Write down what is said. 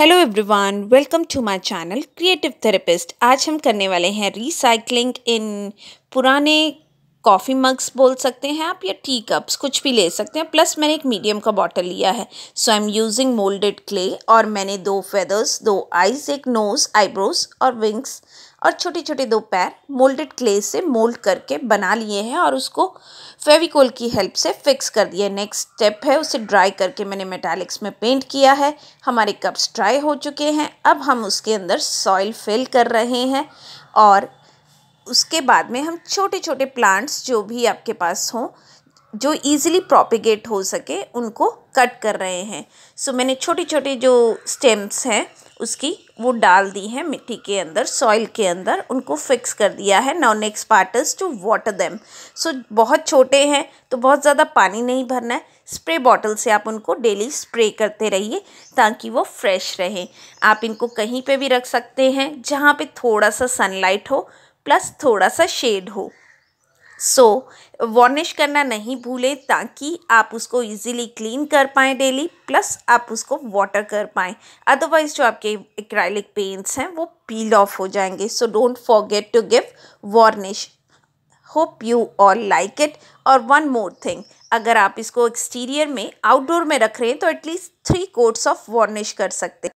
hello everyone welcome to my channel creative therapist आज हम करने वाले हैं रिसाइकलिंग इन पुराने कॉफ़ी मग्स बोल सकते हैं आप या टी कप्स कुछ भी ले सकते हैं प्लस मैंने एक मीडियम का बॉटल लिया है so I am using moulded clay और मैंने दो फेदर्स दो आईज एक नोज़ आईब्रोज और विंग्स और छोटे छोटे दो पैर मोल्डेड क्ले से मोल्ड करके बना लिए हैं और उसको फेविकोल की हेल्प से फिक्स कर दिया है नेक्स्ट स्टेप है उसे ड्राई करके मैंने मेटालिक्स में पेंट किया है हमारे कप्स ड्राई हो चुके हैं अब हम उसके अंदर सॉइल फिल कर रहे हैं और उसके बाद में हम छोटे छोटे प्लांट्स जो भी आपके पास हों जो इजीली प्रोपिगेट हो सके उनको कट कर रहे हैं सो so, मैंने छोटे छोटे जो स्टेम्स हैं उसकी वो डाल दी है मिट्टी के अंदर सॉइल के अंदर उनको फिक्स कर दिया है now next part is to water them so बहुत छोटे हैं तो बहुत ज़्यादा पानी नहीं भरना है स्प्रे बॉटल से आप उनको डेली स्प्रे करते रहिए ताकि वो फ्रेश रहें आप इनको कहीं पे भी रख सकते हैं जहाँ पे थोड़ा सा सनलाइट हो प्लस थोड़ा सा शेड हो सो वॉर्निश करना नहीं भूलें ताकि आप उसको इजीली क्लीन कर पाएँ डेली प्लस आप उसको वाटर कर पाएँ अदरवाइज़ जो आपके एक्राइलिक पेंट्स हैं वो पील ऑफ हो जाएंगे so don't forget to give varnish hope you all like it और वन मोर थिंग अगर आप इसको एक्सटीरियर में आउटडोर में रख रहे हैं तो at least three coats of varnish कर सकते